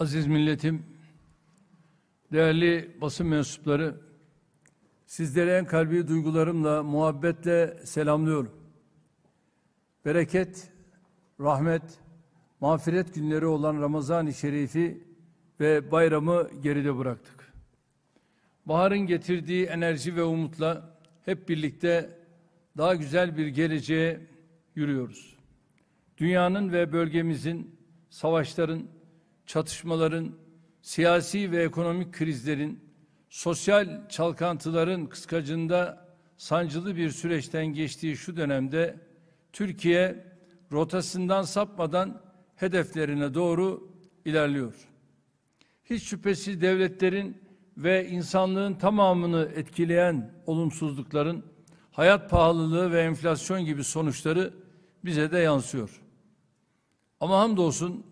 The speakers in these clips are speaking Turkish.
Aziz milletim, değerli basın mensupları, sizlere en kalbi duygularımla, muhabbetle selamlıyorum. Bereket, rahmet, mağfiret günleri olan Ramazan-ı Şerif'i ve bayramı geride bıraktık. Baharın getirdiği enerji ve umutla hep birlikte daha güzel bir geleceğe yürüyoruz. Dünyanın ve bölgemizin, savaşların, çatışmaların, siyasi ve ekonomik krizlerin, sosyal çalkantıların kıskacında sancılı bir süreçten geçtiği şu dönemde Türkiye rotasından sapmadan hedeflerine doğru ilerliyor. Hiç şüphesiz devletlerin ve insanlığın tamamını etkileyen olumsuzlukların hayat pahalılığı ve enflasyon gibi sonuçları bize de yansıyor. Ama hamdolsun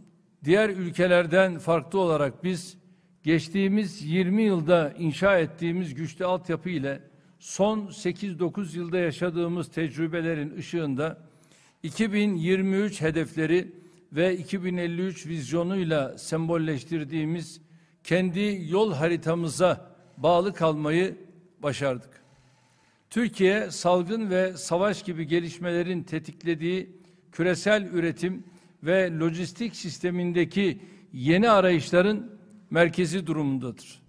Diğer ülkelerden farklı olarak biz geçtiğimiz 20 yılda inşa ettiğimiz güçlü altyapı ile son 8-9 yılda yaşadığımız tecrübelerin ışığında 2023 hedefleri ve 2053 vizyonuyla sembolleştirdiğimiz kendi yol haritamıza bağlı kalmayı başardık. Türkiye salgın ve savaş gibi gelişmelerin tetiklediği küresel üretim ve lojistik sistemindeki yeni arayışların merkezi durumundadır.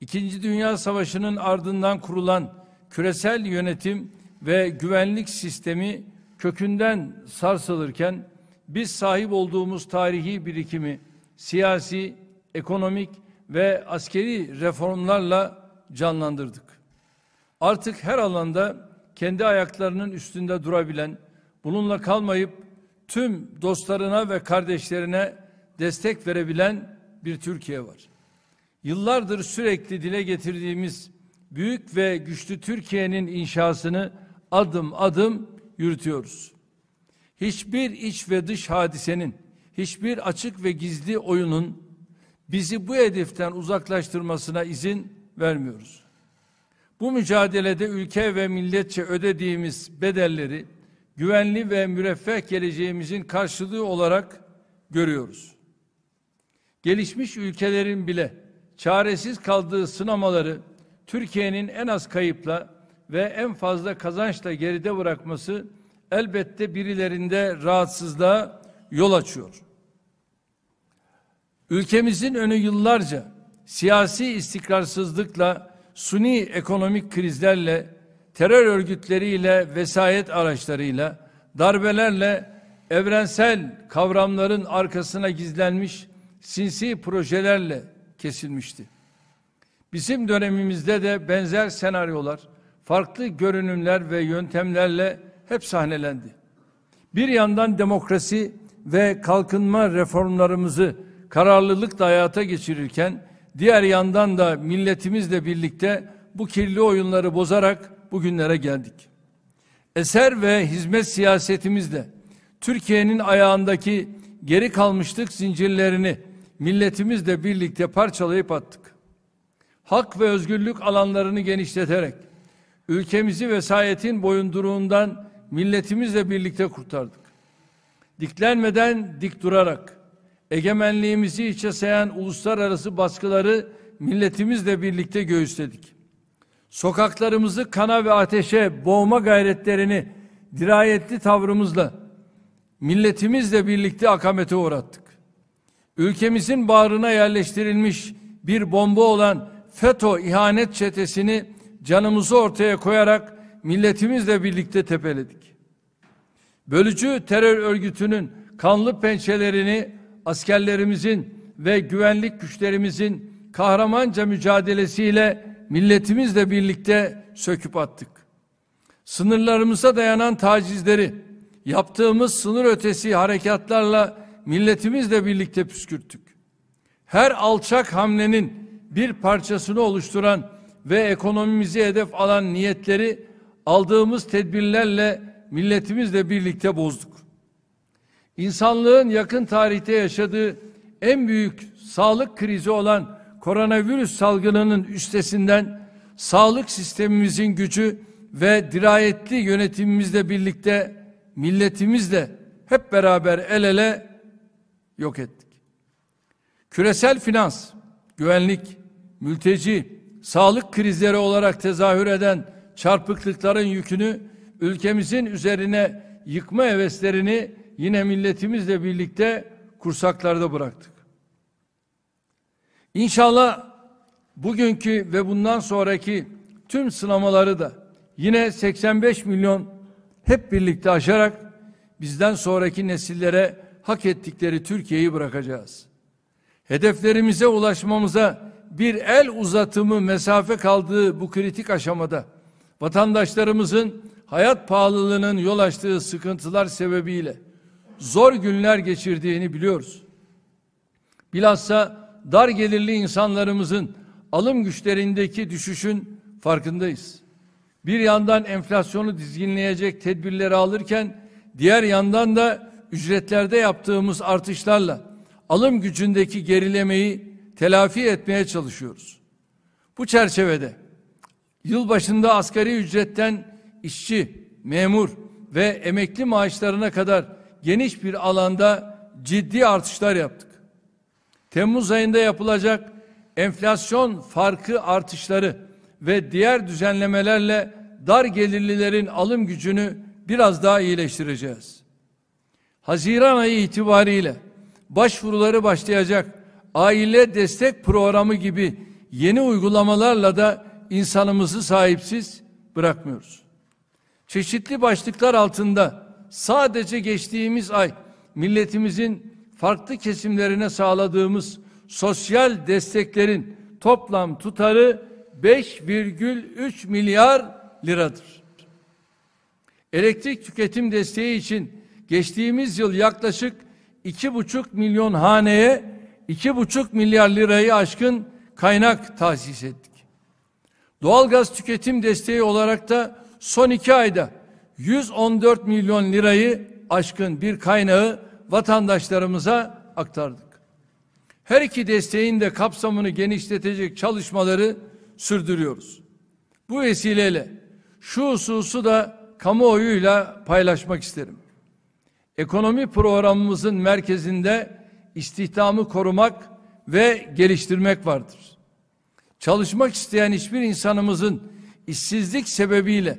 İkinci Dünya Savaşı'nın ardından kurulan küresel yönetim ve güvenlik sistemi kökünden sarsılırken biz sahip olduğumuz tarihi birikimi siyasi, ekonomik ve askeri reformlarla canlandırdık. Artık her alanda kendi ayaklarının üstünde durabilen, bununla kalmayıp tüm dostlarına ve kardeşlerine destek verebilen bir Türkiye var. Yıllardır sürekli dile getirdiğimiz büyük ve güçlü Türkiye'nin inşasını adım adım yürütüyoruz. Hiçbir iç ve dış hadisenin, hiçbir açık ve gizli oyunun bizi bu hedeften uzaklaştırmasına izin vermiyoruz. Bu mücadelede ülke ve milletçe ödediğimiz bedelleri güvenli ve müreffeh geleceğimizin karşılığı olarak görüyoruz. Gelişmiş ülkelerin bile çaresiz kaldığı sınamaları Türkiye'nin en az kayıpla ve en fazla kazançla geride bırakması elbette birilerinde rahatsızlığa yol açıyor. Ülkemizin önü yıllarca siyasi istikrarsızlıkla, suni ekonomik krizlerle terör örgütleriyle, vesayet araçlarıyla, darbelerle evrensel kavramların arkasına gizlenmiş sinsi projelerle kesilmişti. Bizim dönemimizde de benzer senaryolar, farklı görünümler ve yöntemlerle hep sahnelendi. Bir yandan demokrasi ve kalkınma reformlarımızı kararlılıkla hayata geçirirken, diğer yandan da milletimizle birlikte bu kirli oyunları bozarak bugünlere geldik. Eser ve hizmet siyasetimizle Türkiye'nin ayağındaki geri kalmışlık zincirlerini milletimizle birlikte parçalayıp attık. Hak ve özgürlük alanlarını genişleterek ülkemizi vesayetin boyunduruğundan milletimizle birlikte kurtardık. Diklenmeden dik durarak egemenliğimizi içe sayan uluslararası baskıları milletimizle birlikte göğüsledik sokaklarımızı kana ve ateşe boğma gayretlerini dirayetli tavrımızla milletimizle birlikte akamete uğrattık. Ülkemizin bağrına yerleştirilmiş bir bomba olan FETÖ ihanet çetesini canımızı ortaya koyarak milletimizle birlikte tepeledik. Bölücü terör örgütünün kanlı pençelerini askerlerimizin ve güvenlik güçlerimizin kahramanca mücadelesiyle milletimizle birlikte söküp attık. Sınırlarımıza dayanan tacizleri, yaptığımız sınır ötesi harekatlarla milletimizle birlikte püskürttük. Her alçak hamlenin bir parçasını oluşturan ve ekonomimizi hedef alan niyetleri aldığımız tedbirlerle milletimizle birlikte bozduk. İnsanlığın yakın tarihte yaşadığı en büyük sağlık krizi olan koronavirüs salgınının üstesinden sağlık sistemimizin gücü ve dirayetli yönetimimizle birlikte milletimizle hep beraber el ele yok ettik. Küresel finans, güvenlik, mülteci, sağlık krizleri olarak tezahür eden çarpıklıkların yükünü ülkemizin üzerine yıkma heveslerini yine milletimizle birlikte kursaklarda bıraktık. İnşallah bugünkü ve bundan sonraki tüm sınamaları da yine 85 milyon hep birlikte aşarak bizden sonraki nesillere hak ettikleri Türkiye'yi bırakacağız. Hedeflerimize ulaşmamıza bir el uzatımı mesafe kaldığı bu kritik aşamada vatandaşlarımızın hayat pahalılığının yol açtığı sıkıntılar sebebiyle zor günler geçirdiğini biliyoruz. Bilhassa dar gelirli insanlarımızın alım güçlerindeki düşüşün farkındayız. Bir yandan enflasyonu dizginleyecek tedbirleri alırken diğer yandan da ücretlerde yaptığımız artışlarla alım gücündeki gerilemeyi telafi etmeye çalışıyoruz. Bu çerçevede yıl başında asgari ücretten işçi, memur ve emekli maaşlarına kadar geniş bir alanda ciddi artışlar yaptık. Temmuz ayında yapılacak enflasyon farkı artışları ve diğer düzenlemelerle dar gelirlilerin alım gücünü biraz daha iyileştireceğiz. Haziran ayı itibariyle başvuruları başlayacak aile destek programı gibi yeni uygulamalarla da insanımızı sahipsiz bırakmıyoruz. Çeşitli başlıklar altında sadece geçtiğimiz ay milletimizin farklı kesimlerine sağladığımız sosyal desteklerin toplam tutarı 5,3 milyar liradır. Elektrik tüketim desteği için geçtiğimiz yıl yaklaşık 2,5 milyon haneye 2,5 milyar lirayı aşkın kaynak tahsis ettik. Doğalgaz tüketim desteği olarak da son iki ayda 114 milyon lirayı aşkın bir kaynağı vatandaşlarımıza aktardık. Her iki desteğin de kapsamını genişletecek çalışmaları sürdürüyoruz. Bu vesileyle şu hususu da kamuoyuyla paylaşmak isterim. Ekonomi programımızın merkezinde istihdamı korumak ve geliştirmek vardır. Çalışmak isteyen hiçbir insanımızın işsizlik sebebiyle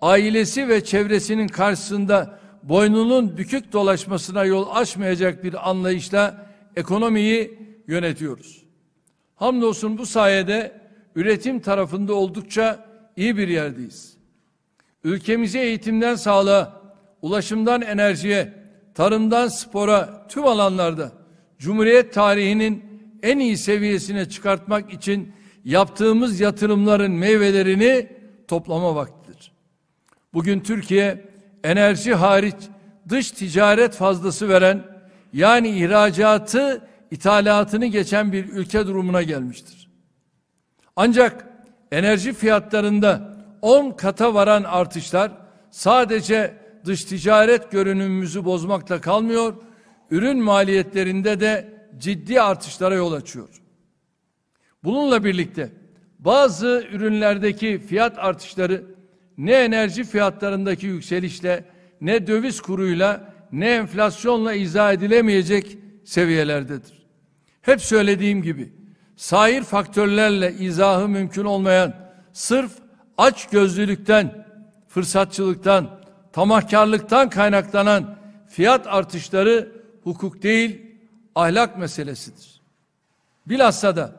ailesi ve çevresinin karşısında boynunun bükük dolaşmasına yol açmayacak bir anlayışla ekonomiyi yönetiyoruz. Hamdolsun bu sayede üretim tarafında oldukça iyi bir yerdeyiz. Ülkemizi eğitimden sağlığa, ulaşımdan enerjiye, tarımdan spora tüm alanlarda Cumhuriyet tarihinin en iyi seviyesine çıkartmak için yaptığımız yatırımların meyvelerini toplama vaktidir. Bugün Türkiye enerji hariç dış ticaret fazlası veren yani ihracatı ithalatını geçen bir ülke durumuna gelmiştir. Ancak enerji fiyatlarında 10 kata varan artışlar sadece dış ticaret görünümümüzü bozmakla kalmıyor, ürün maliyetlerinde de ciddi artışlara yol açıyor. Bununla birlikte bazı ürünlerdeki fiyat artışları ne enerji fiyatlarındaki yükselişle ne döviz kuruyla ne enflasyonla izah edilemeyecek seviyelerdedir. Hep söylediğim gibi sair faktörlerle izahı mümkün olmayan sırf aç gözlülükten, fırsatçılıktan, tamahkarlıktan kaynaklanan fiyat artışları hukuk değil ahlak meselesidir. Bilhassa da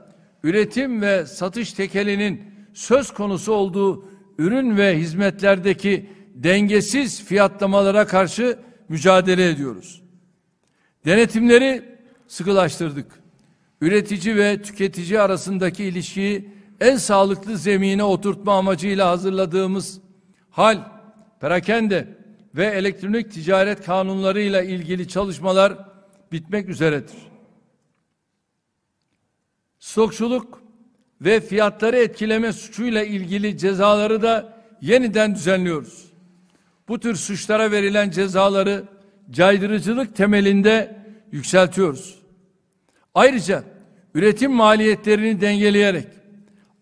üretim ve satış tekelinin söz konusu olduğu ürün ve hizmetlerdeki dengesiz fiyatlamalara karşı mücadele ediyoruz. Denetimleri sıkılaştırdık. Üretici ve tüketici arasındaki ilişkiyi en sağlıklı zemine oturtma amacıyla hazırladığımız hal, perakende ve elektronik ticaret kanunlarıyla ilgili çalışmalar bitmek üzeredir. Stokçuluk ve fiyatları etkileme suçuyla ilgili cezaları da yeniden düzenliyoruz. Bu tür suçlara verilen cezaları caydırıcılık temelinde yükseltiyoruz. Ayrıca üretim maliyetlerini dengeleyerek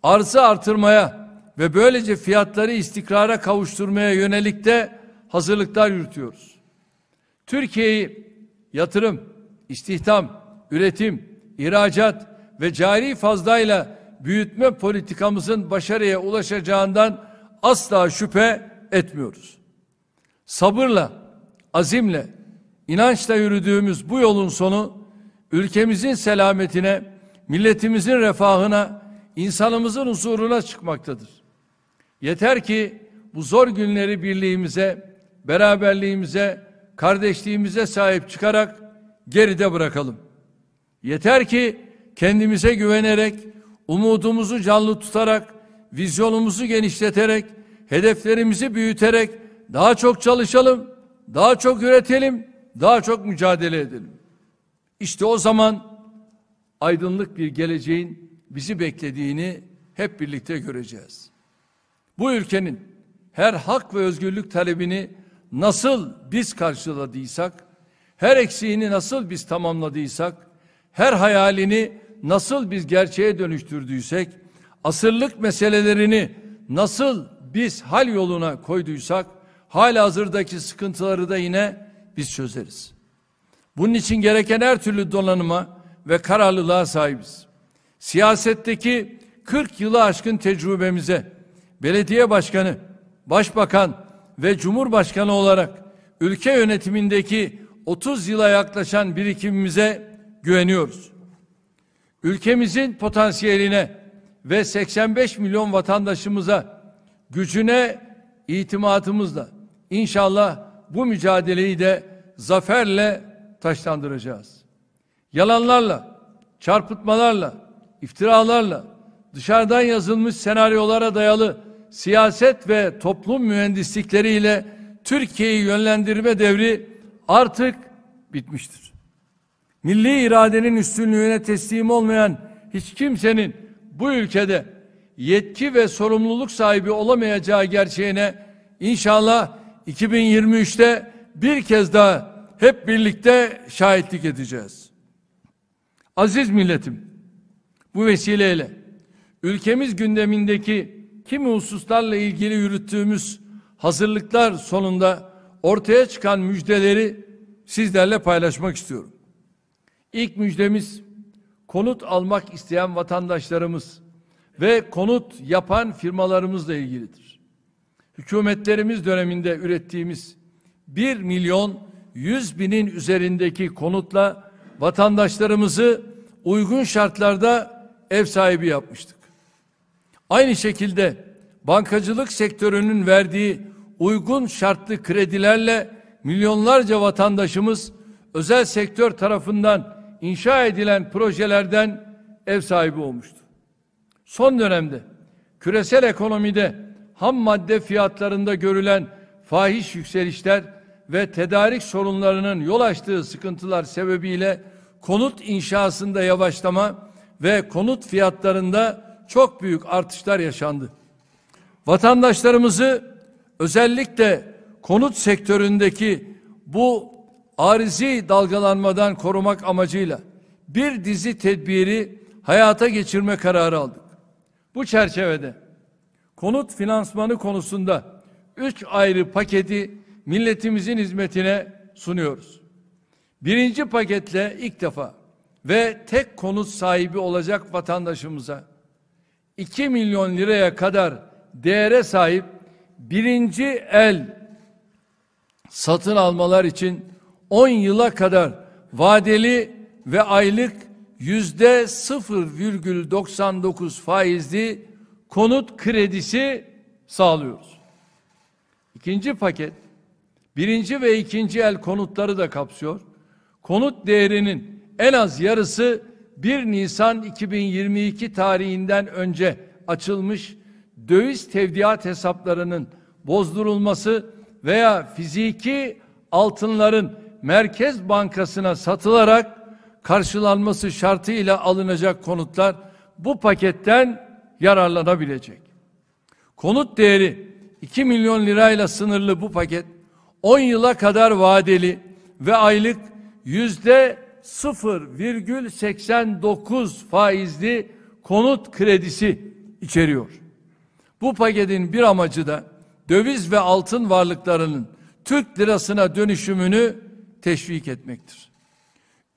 arzı artırmaya ve böylece fiyatları istikrara kavuşturmaya yönelik de hazırlıklar yürütüyoruz. Türkiye'yi yatırım, istihdam, üretim, ihracat ve cari fazlayla büyütme politikamızın başarıya ulaşacağından asla şüphe etmiyoruz. Sabırla, azimle, inançla yürüdüğümüz bu yolun sonu ülkemizin selametine, milletimizin refahına, insanımızın huzuruna çıkmaktadır. Yeter ki bu zor günleri birliğimize, beraberliğimize, kardeşliğimize sahip çıkarak geride bırakalım. Yeter ki kendimize güvenerek umudumuzu canlı tutarak, vizyonumuzu genişleterek, hedeflerimizi büyüterek daha çok çalışalım, daha çok üretelim, daha çok mücadele edelim. İşte o zaman aydınlık bir geleceğin bizi beklediğini hep birlikte göreceğiz. Bu ülkenin her hak ve özgürlük talebini nasıl biz karşıladıysak, her eksiğini nasıl biz tamamladıysak, her hayalini nasıl biz gerçeğe dönüştürdüysek, asırlık meselelerini nasıl biz hal yoluna koyduysak, hala hazırdaki sıkıntıları da yine biz çözeriz. Bunun için gereken her türlü donanıma ve kararlılığa sahibiz. Siyasetteki 40 yılı aşkın tecrübemize belediye başkanı, başbakan ve cumhurbaşkanı olarak ülke yönetimindeki 30 yıla yaklaşan birikimimize güveniyoruz ülkemizin potansiyeline ve 85 milyon vatandaşımıza gücüne itimatımızla inşallah bu mücadeleyi de zaferle taşlandıracağız. Yalanlarla, çarpıtmalarla, iftiralarla, dışarıdan yazılmış senaryolara dayalı siyaset ve toplum mühendislikleriyle Türkiye'yi yönlendirme devri artık bitmiştir milli iradenin üstünlüğüne teslim olmayan hiç kimsenin bu ülkede yetki ve sorumluluk sahibi olamayacağı gerçeğine inşallah 2023'te bir kez daha hep birlikte şahitlik edeceğiz. Aziz milletim, bu vesileyle ülkemiz gündemindeki kimi hususlarla ilgili yürüttüğümüz hazırlıklar sonunda ortaya çıkan müjdeleri sizlerle paylaşmak istiyorum. İlk müjdemiz konut almak isteyen vatandaşlarımız ve konut yapan firmalarımızla ilgilidir. Hükümetlerimiz döneminde ürettiğimiz 1 milyon 100 binin üzerindeki konutla vatandaşlarımızı uygun şartlarda ev sahibi yapmıştık. Aynı şekilde bankacılık sektörünün verdiği uygun şartlı kredilerle milyonlarca vatandaşımız özel sektör tarafından inşa edilen projelerden ev sahibi olmuştu. Son dönemde küresel ekonomide ham madde fiyatlarında görülen fahiş yükselişler ve tedarik sorunlarının yol açtığı sıkıntılar sebebiyle konut inşasında yavaşlama ve konut fiyatlarında çok büyük artışlar yaşandı. Vatandaşlarımızı özellikle konut sektöründeki bu arzi dalgalanmadan korumak amacıyla bir dizi tedbiri hayata geçirme kararı aldık. Bu çerçevede konut finansmanı konusunda üç ayrı paketi milletimizin hizmetine sunuyoruz. Birinci paketle ilk defa ve tek konut sahibi olacak vatandaşımıza 2 milyon liraya kadar değere sahip birinci el satın almalar için 10 yıla kadar vadeli ve aylık yüzde 0,99 faizli konut kredisi sağlıyoruz. İkinci paket, birinci ve ikinci el konutları da kapsıyor. Konut değerinin en az yarısı 1 Nisan 2022 tarihinden önce açılmış döviz tevdiat hesaplarının bozdurulması veya fiziki altınların Merkez Bankası'na satılarak karşılanması şartıyla alınacak konutlar bu paketten yararlanabilecek. Konut değeri 2 milyon lirayla sınırlı bu paket 10 yıla kadar vadeli ve aylık yüzde 0,89 faizli konut kredisi içeriyor. Bu paketin bir amacı da döviz ve altın varlıklarının Türk lirasına dönüşümünü teşvik etmektir.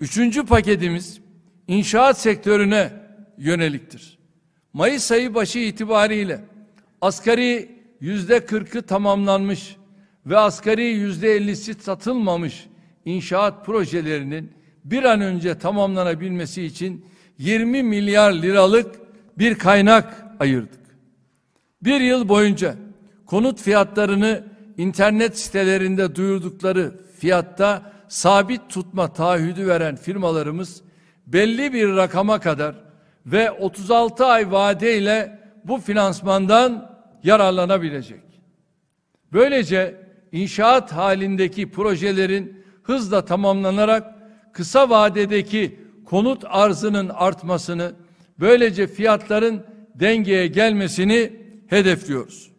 Üçüncü paketimiz inşaat sektörüne yöneliktir. Mayıs ayı başı itibariyle asgari yüzde kırkı tamamlanmış ve asgari yüzde ellisi satılmamış inşaat projelerinin bir an önce tamamlanabilmesi için 20 milyar liralık bir kaynak ayırdık. Bir yıl boyunca konut fiyatlarını internet sitelerinde duyurdukları fiyatta sabit tutma taahhüdü veren firmalarımız belli bir rakama kadar ve 36 ay vadeyle bu finansmandan yararlanabilecek. Böylece inşaat halindeki projelerin hızla tamamlanarak kısa vadedeki konut arzının artmasını, böylece fiyatların dengeye gelmesini hedefliyoruz.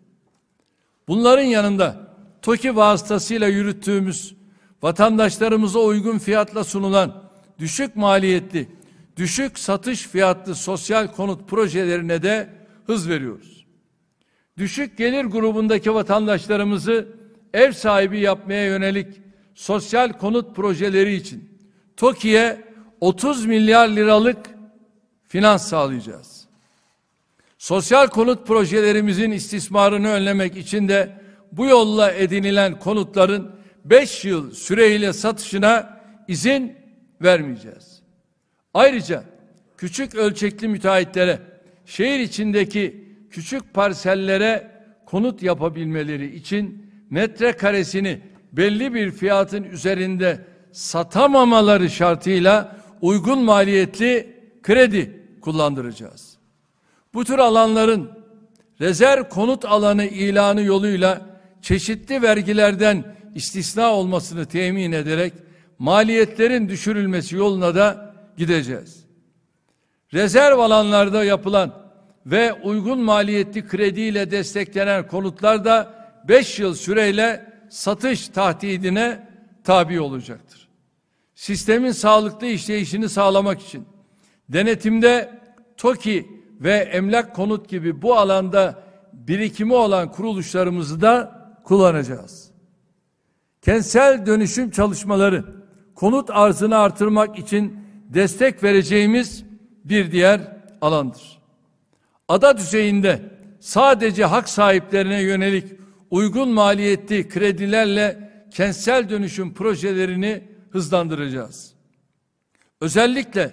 Bunların yanında TOKİ vasıtasıyla yürüttüğümüz vatandaşlarımıza uygun fiyatla sunulan düşük maliyetli, düşük satış fiyatlı sosyal konut projelerine de hız veriyoruz. Düşük gelir grubundaki vatandaşlarımızı ev sahibi yapmaya yönelik sosyal konut projeleri için TOKİ'ye 30 milyar liralık finans sağlayacağız. Sosyal konut projelerimizin istismarını önlemek için de bu yolla edinilen konutların 5 yıl süreyle satışına izin vermeyeceğiz. Ayrıca küçük ölçekli müteahhitlere, şehir içindeki küçük parsellere konut yapabilmeleri için metrekaresini belli bir fiyatın üzerinde satamamaları şartıyla uygun maliyetli kredi kullandıracağız. Bu tür alanların rezerv konut alanı ilanı yoluyla çeşitli vergilerden istisna olmasını temin ederek maliyetlerin düşürülmesi yoluna da gideceğiz. Rezerv alanlarda yapılan ve uygun maliyetli krediyle desteklenen konutlar da 5 yıl süreyle satış tahdidine tabi olacaktır. Sistemin sağlıklı işleyişini sağlamak için denetimde TOKİ ve emlak konut gibi bu alanda birikimi olan kuruluşlarımızı da kullanacağız kentsel dönüşüm çalışmaları konut arzını artırmak için destek vereceğimiz bir diğer alandır. Ada düzeyinde sadece hak sahiplerine yönelik uygun maliyetli kredilerle kentsel dönüşüm projelerini hızlandıracağız. Özellikle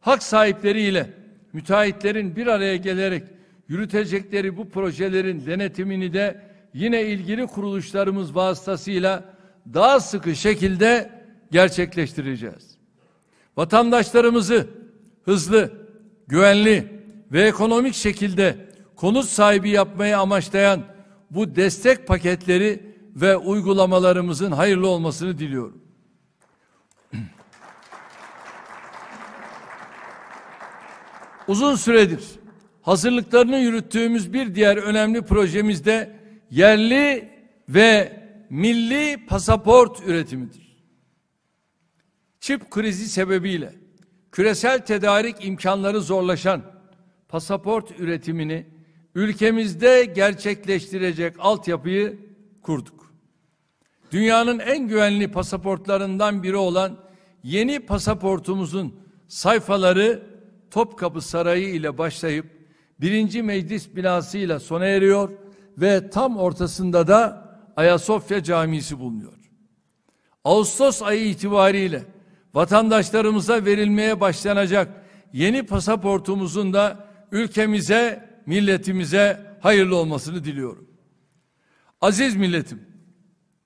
hak sahipleriyle müteahhitlerin bir araya gelerek yürütecekleri bu projelerin denetimini de yine ilgili kuruluşlarımız vasıtasıyla daha sıkı şekilde gerçekleştireceğiz. Vatandaşlarımızı hızlı, güvenli ve ekonomik şekilde konut sahibi yapmayı amaçlayan bu destek paketleri ve uygulamalarımızın hayırlı olmasını diliyorum. Uzun süredir hazırlıklarını yürüttüğümüz bir diğer önemli projemiz de yerli ve milli pasaport üretimidir. Çip krizi sebebiyle küresel tedarik imkanları zorlaşan pasaport üretimini ülkemizde gerçekleştirecek altyapıyı kurduk. Dünyanın en güvenli pasaportlarından biri olan yeni pasaportumuzun sayfaları Topkapı Sarayı ile başlayıp birinci meclis binasıyla sona eriyor ve tam ortasında da Ayasofya Camisi bulunuyor. Ağustos ayı itibariyle vatandaşlarımıza verilmeye başlanacak yeni pasaportumuzun da ülkemize, milletimize hayırlı olmasını diliyorum. Aziz milletim,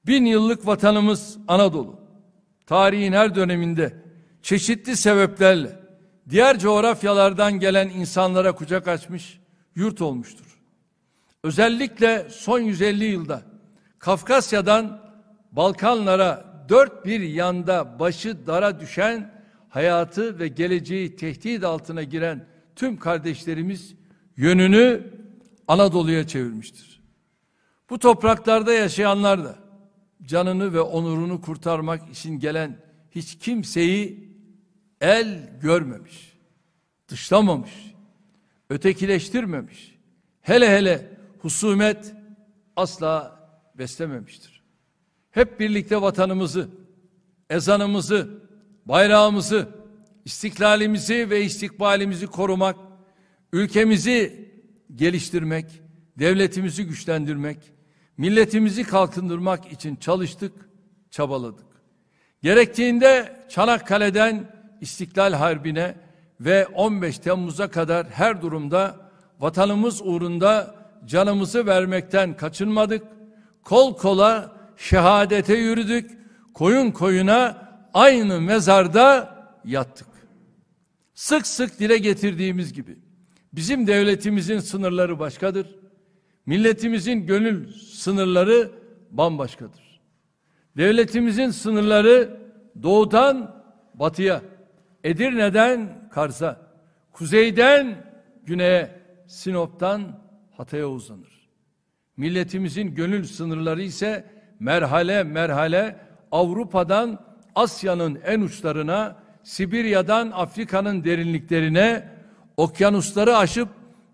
bin yıllık vatanımız Anadolu, tarihin her döneminde çeşitli sebeplerle diğer coğrafyalardan gelen insanlara kucak açmış, yurt olmuştur. Özellikle son 150 yılda Kafkasya'dan Balkanlara dört bir yanda başı dara düşen, hayatı ve geleceği tehdit altına giren tüm kardeşlerimiz yönünü Anadolu'ya çevirmiştir. Bu topraklarda yaşayanlar da canını ve onurunu kurtarmak için gelen hiç kimseyi el görmemiş, dışlamamış, ötekileştirmemiş. Hele hele husumet asla beslememiştir. Hep birlikte vatanımızı, ezanımızı, bayrağımızı, istiklalimizi ve istikbalimizi korumak, ülkemizi geliştirmek, devletimizi güçlendirmek, milletimizi kalkındırmak için çalıştık, çabaladık. Gerektiğinde Çanakkale'den İstiklal Harbi'ne ve 15 Temmuz'a kadar her durumda vatanımız uğrunda canımızı vermekten kaçınmadık kol kola şehadete yürüdük, koyun koyuna aynı mezarda yattık. Sık sık dile getirdiğimiz gibi bizim devletimizin sınırları başkadır. Milletimizin gönül sınırları bambaşkadır. Devletimizin sınırları doğudan batıya, Edirne'den Kars'a, kuzeyden güneye, Sinop'tan Hatay'a uzanır. Milletimizin gönül sınırları ise merhale merhale Avrupa'dan Asya'nın en uçlarına, Sibirya'dan Afrika'nın derinliklerine, okyanusları aşıp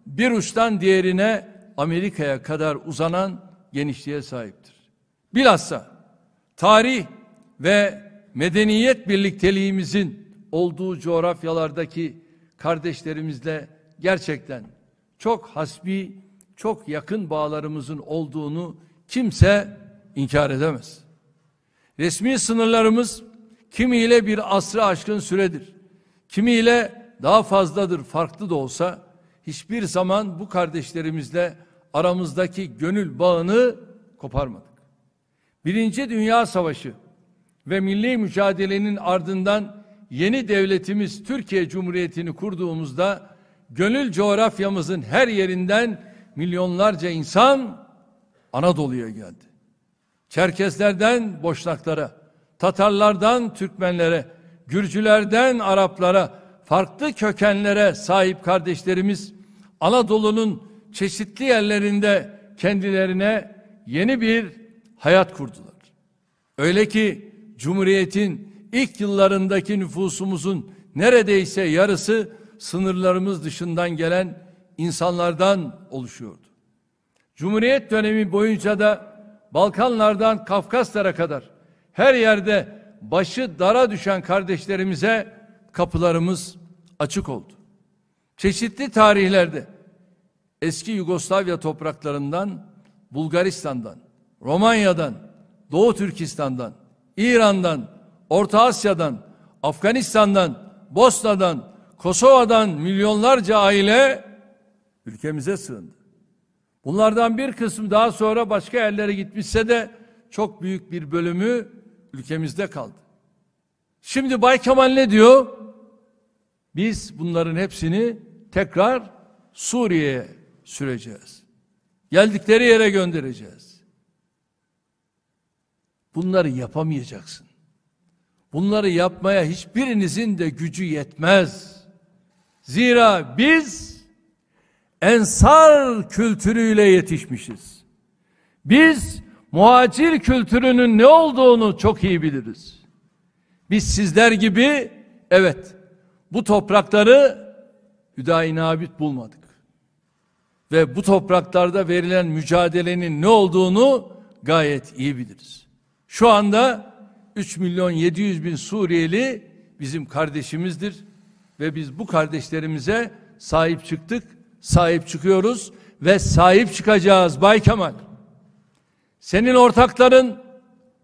bir uçtan diğerine Amerika'ya kadar uzanan genişliğe sahiptir. Bilhassa tarih ve medeniyet birlikteliğimizin olduğu coğrafyalardaki kardeşlerimizle gerçekten çok hasbi çok yakın bağlarımızın olduğunu kimse inkar edemez. Resmi sınırlarımız kimiyle bir asrı aşkın süredir. Kimiyle daha fazladır farklı da olsa hiçbir zaman bu kardeşlerimizle aramızdaki gönül bağını koparmadık. Birinci Dünya Savaşı ve milli mücadelenin ardından yeni devletimiz Türkiye Cumhuriyeti'ni kurduğumuzda gönül coğrafyamızın her yerinden milyonlarca insan Anadolu'ya geldi. Çerkeslerden Boşnaklara, Tatarlardan Türkmenlere, Gürcülerden Araplara, farklı kökenlere sahip kardeşlerimiz Anadolu'nun çeşitli yerlerinde kendilerine yeni bir hayat kurdular. Öyle ki Cumhuriyet'in ilk yıllarındaki nüfusumuzun neredeyse yarısı sınırlarımız dışından gelen insanlardan oluşuyordu. Cumhuriyet dönemi boyunca da Balkanlardan Kafkaslara kadar her yerde başı dara düşen kardeşlerimize kapılarımız açık oldu. Çeşitli tarihlerde eski Yugoslavya topraklarından, Bulgaristan'dan, Romanya'dan, Doğu Türkistan'dan, İran'dan, Orta Asya'dan, Afganistan'dan, Bosna'dan, Kosova'dan milyonlarca aile Ülkemize sığındı. Bunlardan bir kısım daha sonra başka yerlere gitmişse de çok büyük bir bölümü ülkemizde kaldı. Şimdi Bay Kemal ne diyor? Biz bunların hepsini tekrar Suriye'ye süreceğiz. Geldikleri yere göndereceğiz. Bunları yapamayacaksın. Bunları yapmaya hiçbirinizin de gücü yetmez. Zira biz ensar kültürüyle yetişmişiz. Biz muhacir kültürünün ne olduğunu çok iyi biliriz. Biz sizler gibi evet bu toprakları hüdayi nabit bulmadık. Ve bu topraklarda verilen mücadelenin ne olduğunu gayet iyi biliriz. Şu anda 3 milyon 700 bin Suriyeli bizim kardeşimizdir ve biz bu kardeşlerimize sahip çıktık sahip çıkıyoruz ve sahip çıkacağız Bay Kemal. Senin ortakların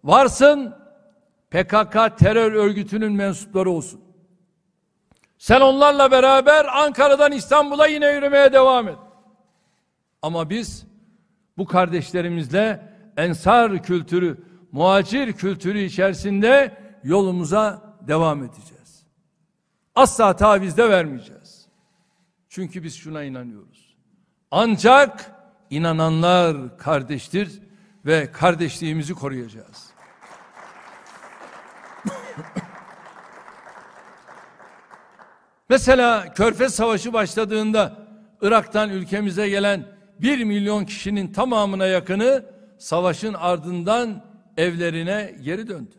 varsın PKK terör örgütünün mensupları olsun. Sen onlarla beraber Ankara'dan İstanbul'a yine yürümeye devam et. Ama biz bu kardeşlerimizle ensar kültürü, muacir kültürü içerisinde yolumuza devam edeceğiz. Asla tavizde vermeyeceğiz. Çünkü biz şuna inanıyoruz. Ancak inananlar kardeştir ve kardeşliğimizi koruyacağız. Mesela Körfez Savaşı başladığında Irak'tan ülkemize gelen 1 milyon kişinin tamamına yakını savaşın ardından evlerine geri döndü.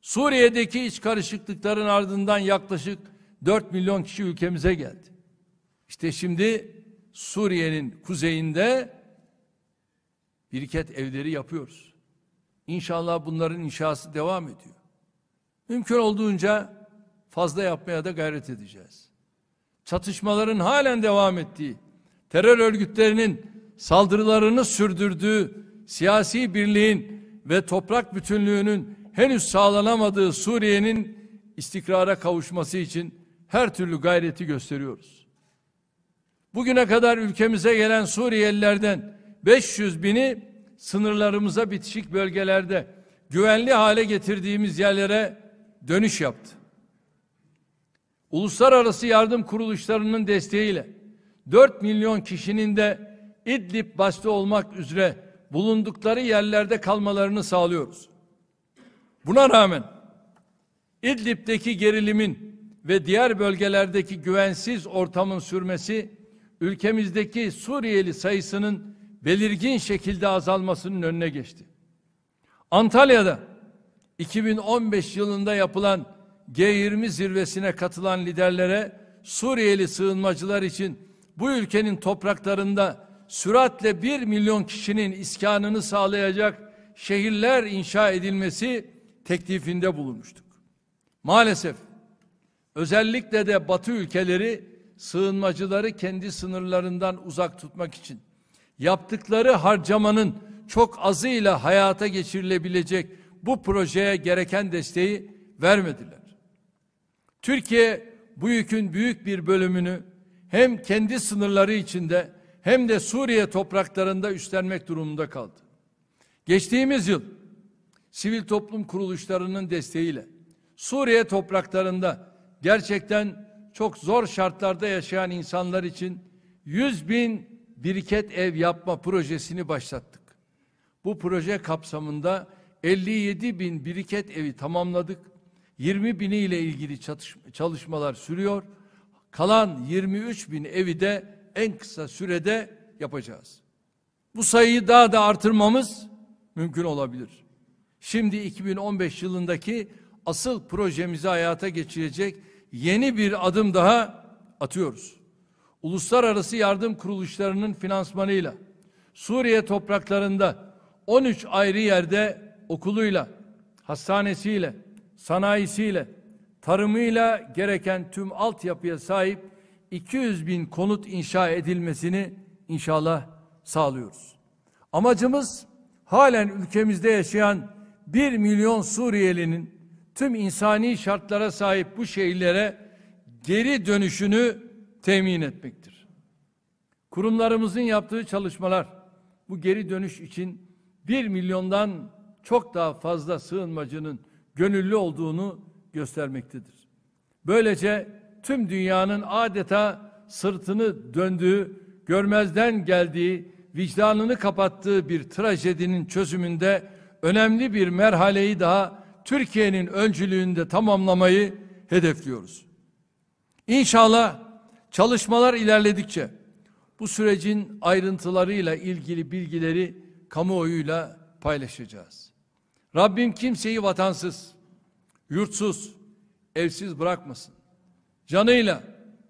Suriye'deki iç karışıklıkların ardından yaklaşık 4 milyon kişi ülkemize geldi. İşte şimdi Suriye'nin kuzeyinde biriket evleri yapıyoruz. İnşallah bunların inşası devam ediyor. Mümkün olduğunca fazla yapmaya da gayret edeceğiz. Çatışmaların halen devam ettiği, terör örgütlerinin saldırılarını sürdürdüğü siyasi birliğin ve toprak bütünlüğünün henüz sağlanamadığı Suriye'nin istikrara kavuşması için her türlü gayreti gösteriyoruz. Bugüne kadar ülkemize gelen Suriyelilerden 500 bini sınırlarımıza bitişik bölgelerde güvenli hale getirdiğimiz yerlere dönüş yaptı. Uluslararası yardım kuruluşlarının desteğiyle 4 milyon kişinin de İdlib başta olmak üzere bulundukları yerlerde kalmalarını sağlıyoruz. Buna rağmen İdlib'deki gerilimin ve diğer bölgelerdeki güvensiz ortamın sürmesi ülkemizdeki Suriyeli sayısının belirgin şekilde azalmasının önüne geçti. Antalya'da 2015 yılında yapılan G20 zirvesine katılan liderlere Suriyeli sığınmacılar için bu ülkenin topraklarında süratle 1 milyon kişinin iskanını sağlayacak şehirler inşa edilmesi teklifinde bulunmuştuk. Maalesef özellikle de Batı ülkeleri sığınmacıları kendi sınırlarından uzak tutmak için yaptıkları harcamanın çok azıyla hayata geçirilebilecek bu projeye gereken desteği vermediler. Türkiye bu yükün büyük bir bölümünü hem kendi sınırları içinde hem de Suriye topraklarında üstlenmek durumunda kaldı. Geçtiğimiz yıl sivil toplum kuruluşlarının desteğiyle Suriye topraklarında gerçekten çok zor şartlarda yaşayan insanlar için 100 bin biriket ev yapma projesini başlattık. Bu proje kapsamında 57 bin biriket evi tamamladık. 20 bini ile ilgili çalışmalar sürüyor. Kalan 23 bin evi de en kısa sürede yapacağız. Bu sayıyı daha da artırmamız mümkün olabilir. Şimdi 2015 yılındaki asıl projemizi hayata geçirecek yeni bir adım daha atıyoruz. Uluslararası yardım kuruluşlarının finansmanıyla Suriye topraklarında 13 ayrı yerde okuluyla, hastanesiyle, sanayisiyle, tarımıyla gereken tüm altyapıya sahip 200 bin konut inşa edilmesini inşallah sağlıyoruz. Amacımız halen ülkemizde yaşayan 1 milyon Suriyelinin tüm insani şartlara sahip bu şehirlere geri dönüşünü temin etmektir. Kurumlarımızın yaptığı çalışmalar bu geri dönüş için bir milyondan çok daha fazla sığınmacının gönüllü olduğunu göstermektedir. Böylece tüm dünyanın adeta sırtını döndüğü, görmezden geldiği, vicdanını kapattığı bir trajedinin çözümünde önemli bir merhaleyi daha Türkiye'nin öncülüğünde tamamlamayı hedefliyoruz. İnşallah çalışmalar ilerledikçe bu sürecin ayrıntılarıyla ilgili bilgileri kamuoyuyla paylaşacağız. Rabbim kimseyi vatansız, yurtsuz, evsiz bırakmasın. Canıyla,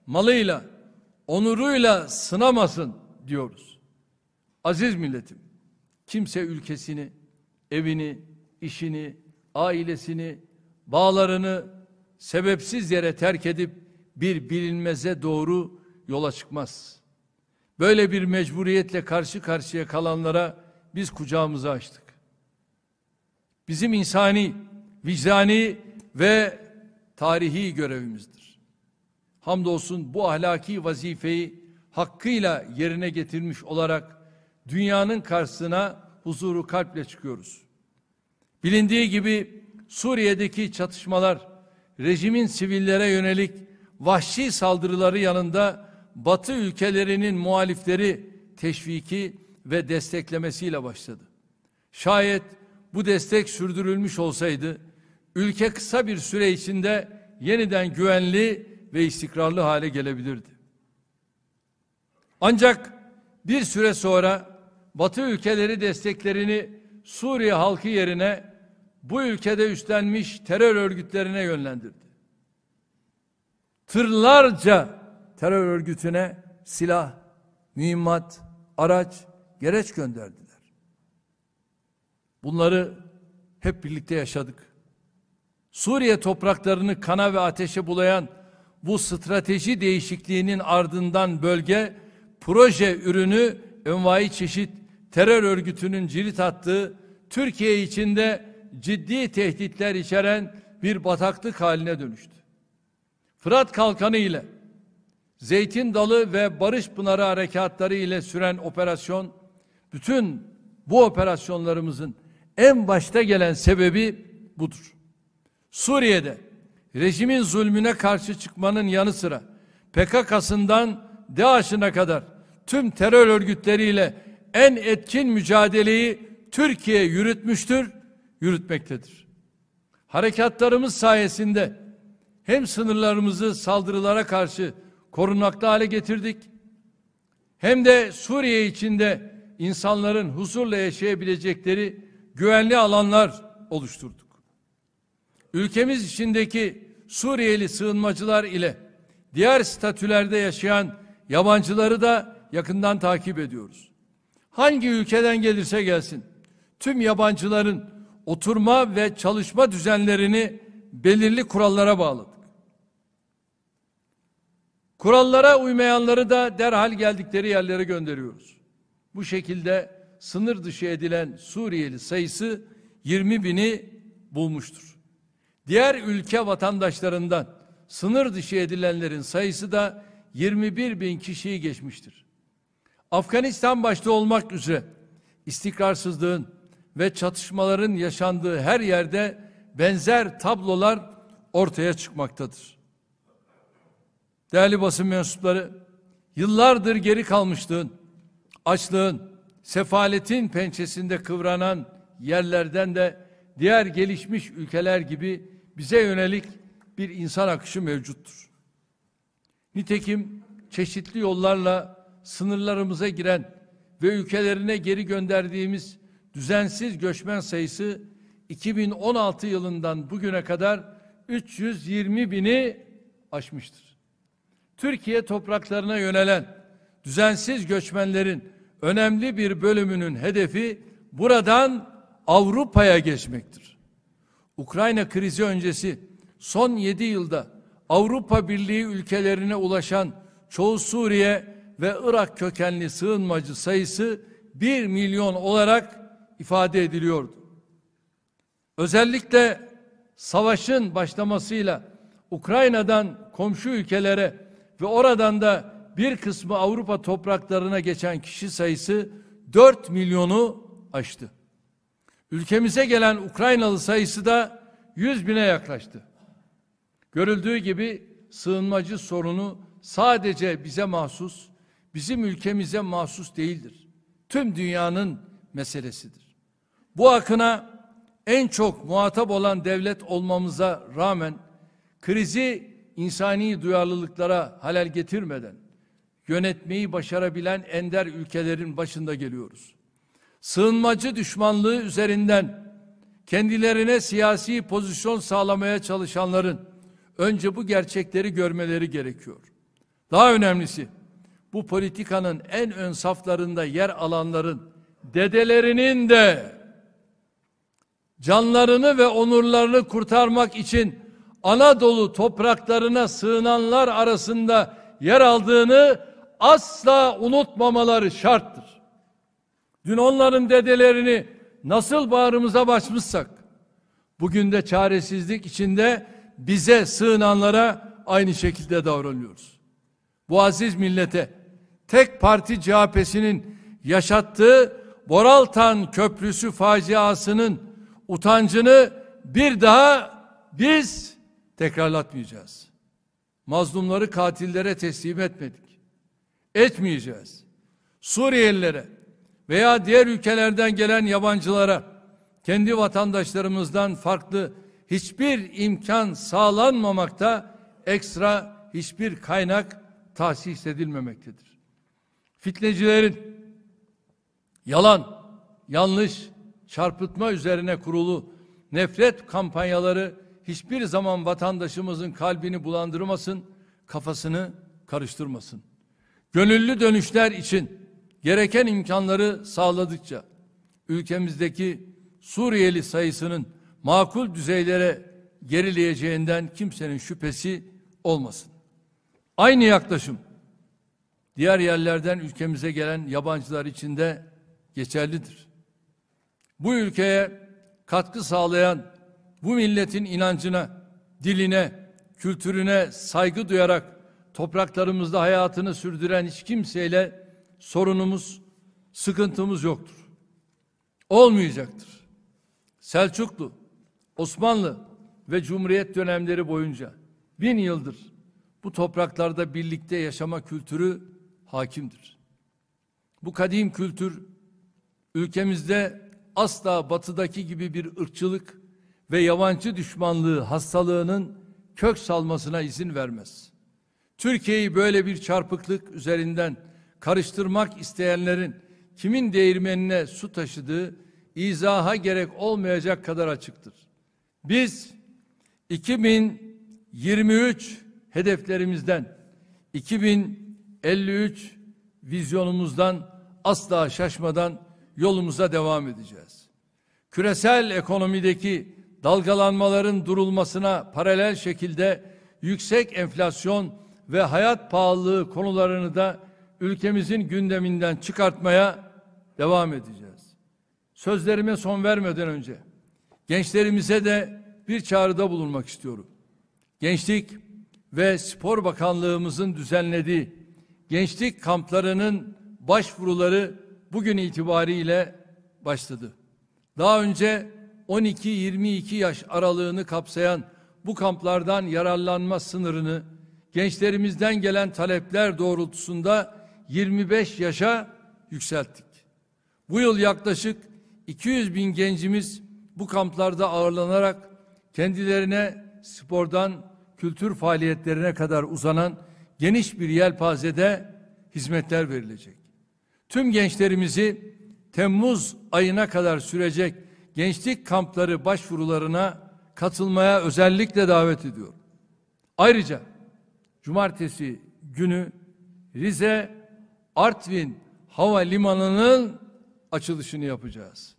malıyla, onuruyla sınamasın diyoruz. Aziz milletim, kimse ülkesini, evini, işini, ailesini, bağlarını sebepsiz yere terk edip bir bilinmeze doğru yola çıkmaz. Böyle bir mecburiyetle karşı karşıya kalanlara biz kucağımızı açtık. Bizim insani, vicdani ve tarihi görevimizdir. Hamdolsun bu ahlaki vazifeyi hakkıyla yerine getirmiş olarak dünyanın karşısına huzuru kalple çıkıyoruz. Bilindiği gibi Suriye'deki çatışmalar rejimin sivillere yönelik vahşi saldırıları yanında Batı ülkelerinin muhalifleri teşviki ve desteklemesiyle başladı. Şayet bu destek sürdürülmüş olsaydı ülke kısa bir süre içinde yeniden güvenli ve istikrarlı hale gelebilirdi. Ancak bir süre sonra Batı ülkeleri desteklerini Suriye halkı yerine bu ülkede üstlenmiş terör örgütlerine yönlendirdi. Tırlarca terör örgütüne silah, mühimmat, araç, gereç gönderdiler. Bunları hep birlikte yaşadık. Suriye topraklarını kana ve ateşe bulayan bu strateji değişikliğinin ardından bölge proje ürünü envai çeşit terör örgütünün cirit attığı Türkiye içinde ciddi tehditler içeren bir bataklık haline dönüştü. Fırat Kalkanı ile Zeytin Dalı ve Barış Pınarı harekatları ile süren operasyon bütün bu operasyonlarımızın en başta gelen sebebi budur. Suriye'de rejimin zulmüne karşı çıkmanın yanı sıra PKK'sından DAEŞ'ine kadar tüm terör örgütleriyle en etkin mücadeleyi Türkiye yürütmüştür yürütmektedir. Harekatlarımız sayesinde hem sınırlarımızı saldırılara karşı korunaklı hale getirdik hem de Suriye içinde insanların huzurla yaşayabilecekleri güvenli alanlar oluşturduk. Ülkemiz içindeki Suriyeli sığınmacılar ile diğer statülerde yaşayan yabancıları da yakından takip ediyoruz. Hangi ülkeden gelirse gelsin tüm yabancıların oturma ve çalışma düzenlerini belirli kurallara bağladık. Kurallara uymayanları da derhal geldikleri yerlere gönderiyoruz. Bu şekilde sınır dışı edilen Suriyeli sayısı 20 bini bulmuştur. Diğer ülke vatandaşlarından sınır dışı edilenlerin sayısı da 21 bin kişiyi geçmiştir. Afganistan başta olmak üzere istikrarsızlığın, ve çatışmaların yaşandığı her yerde benzer tablolar ortaya çıkmaktadır. Değerli basın mensupları, yıllardır geri kalmışlığın, açlığın, sefaletin pençesinde kıvranan yerlerden de diğer gelişmiş ülkeler gibi bize yönelik bir insan akışı mevcuttur. Nitekim çeşitli yollarla sınırlarımıza giren ve ülkelerine geri gönderdiğimiz düzensiz göçmen sayısı 2016 yılından bugüne kadar 320 bini aşmıştır. Türkiye topraklarına yönelen düzensiz göçmenlerin önemli bir bölümünün hedefi buradan Avrupa'ya geçmektir. Ukrayna krizi öncesi son 7 yılda Avrupa Birliği ülkelerine ulaşan çoğu Suriye ve Irak kökenli sığınmacı sayısı 1 milyon olarak ifade ediliyordu. Özellikle savaşın başlamasıyla Ukrayna'dan komşu ülkelere ve oradan da bir kısmı Avrupa topraklarına geçen kişi sayısı 4 milyonu aştı. Ülkemize gelen Ukraynalı sayısı da 100 bine yaklaştı. Görüldüğü gibi sığınmacı sorunu sadece bize mahsus, bizim ülkemize mahsus değildir. Tüm dünyanın meselesidir. Bu akına en çok muhatap olan devlet olmamıza rağmen krizi insani duyarlılıklara halel getirmeden yönetmeyi başarabilen ender ülkelerin başında geliyoruz. Sığınmacı düşmanlığı üzerinden kendilerine siyasi pozisyon sağlamaya çalışanların önce bu gerçekleri görmeleri gerekiyor. Daha önemlisi bu politikanın en ön saflarında yer alanların dedelerinin de canlarını ve onurlarını kurtarmak için Anadolu topraklarına sığınanlar arasında yer aldığını asla unutmamaları şarttır. Dün onların dedelerini nasıl bağrımıza basmışsak, bugün de çaresizlik içinde bize sığınanlara aynı şekilde davranıyoruz. Bu aziz millete tek parti CHP'sinin yaşattığı Boraltan Köprüsü faciasının utancını bir daha biz tekrarlatmayacağız. Mazlumları katillere teslim etmedik. Etmeyeceğiz. Suriyelilere veya diğer ülkelerden gelen yabancılara kendi vatandaşlarımızdan farklı hiçbir imkan sağlanmamakta ekstra hiçbir kaynak tahsis edilmemektedir. Fitnecilerin yalan, yanlış, çarpıtma üzerine kurulu nefret kampanyaları hiçbir zaman vatandaşımızın kalbini bulandırmasın, kafasını karıştırmasın. Gönüllü dönüşler için gereken imkanları sağladıkça ülkemizdeki Suriyeli sayısının makul düzeylere gerileyeceğinden kimsenin şüphesi olmasın. Aynı yaklaşım diğer yerlerden ülkemize gelen yabancılar için de geçerlidir bu ülkeye katkı sağlayan bu milletin inancına, diline, kültürüne saygı duyarak topraklarımızda hayatını sürdüren hiç kimseyle sorunumuz, sıkıntımız yoktur. Olmayacaktır. Selçuklu, Osmanlı ve Cumhuriyet dönemleri boyunca bin yıldır bu topraklarda birlikte yaşama kültürü hakimdir. Bu kadim kültür ülkemizde asla batıdaki gibi bir ırkçılık ve yabancı düşmanlığı hastalığının kök salmasına izin vermez. Türkiye'yi böyle bir çarpıklık üzerinden karıştırmak isteyenlerin kimin değirmenine su taşıdığı izaha gerek olmayacak kadar açıktır. Biz 2023 hedeflerimizden 2053 vizyonumuzdan asla şaşmadan yolumuza devam edeceğiz. Küresel ekonomideki dalgalanmaların durulmasına paralel şekilde yüksek enflasyon ve hayat pahalılığı konularını da ülkemizin gündeminden çıkartmaya devam edeceğiz. Sözlerime son vermeden önce gençlerimize de bir çağrıda bulunmak istiyorum. Gençlik ve Spor Bakanlığımızın düzenlediği gençlik kamplarının başvuruları bugün itibariyle başladı. Daha önce 12-22 yaş aralığını kapsayan bu kamplardan yararlanma sınırını gençlerimizden gelen talepler doğrultusunda 25 yaşa yükselttik. Bu yıl yaklaşık 200 bin gencimiz bu kamplarda ağırlanarak kendilerine spordan kültür faaliyetlerine kadar uzanan geniş bir yelpazede hizmetler verilecek. Tüm gençlerimizi Temmuz ayına kadar sürecek gençlik kampları başvurularına katılmaya özellikle davet ediyorum. Ayrıca cumartesi günü Rize Artvin Hava Limanının açılışını yapacağız.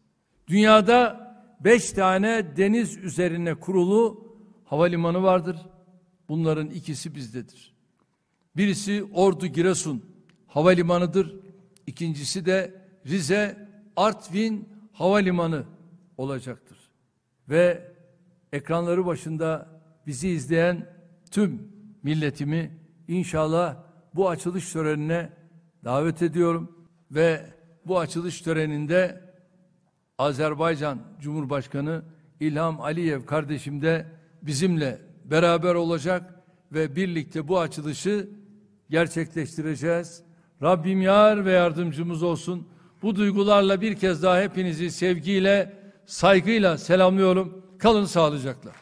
Dünyada beş tane deniz üzerine kurulu havalimanı vardır. Bunların ikisi bizdedir. Birisi Ordu Giresun havalimanıdır. İkincisi de Rize Artvin Havalimanı olacaktır. Ve ekranları başında bizi izleyen tüm milletimi inşallah bu açılış törenine davet ediyorum ve bu açılış töreninde Azerbaycan Cumhurbaşkanı İlham Aliyev kardeşim de bizimle beraber olacak ve birlikte bu açılışı gerçekleştireceğiz. Rabbim yar ve yardımcımız olsun. Bu duygularla bir kez daha hepinizi sevgiyle, saygıyla selamlıyorum. Kalın sağlıcakla.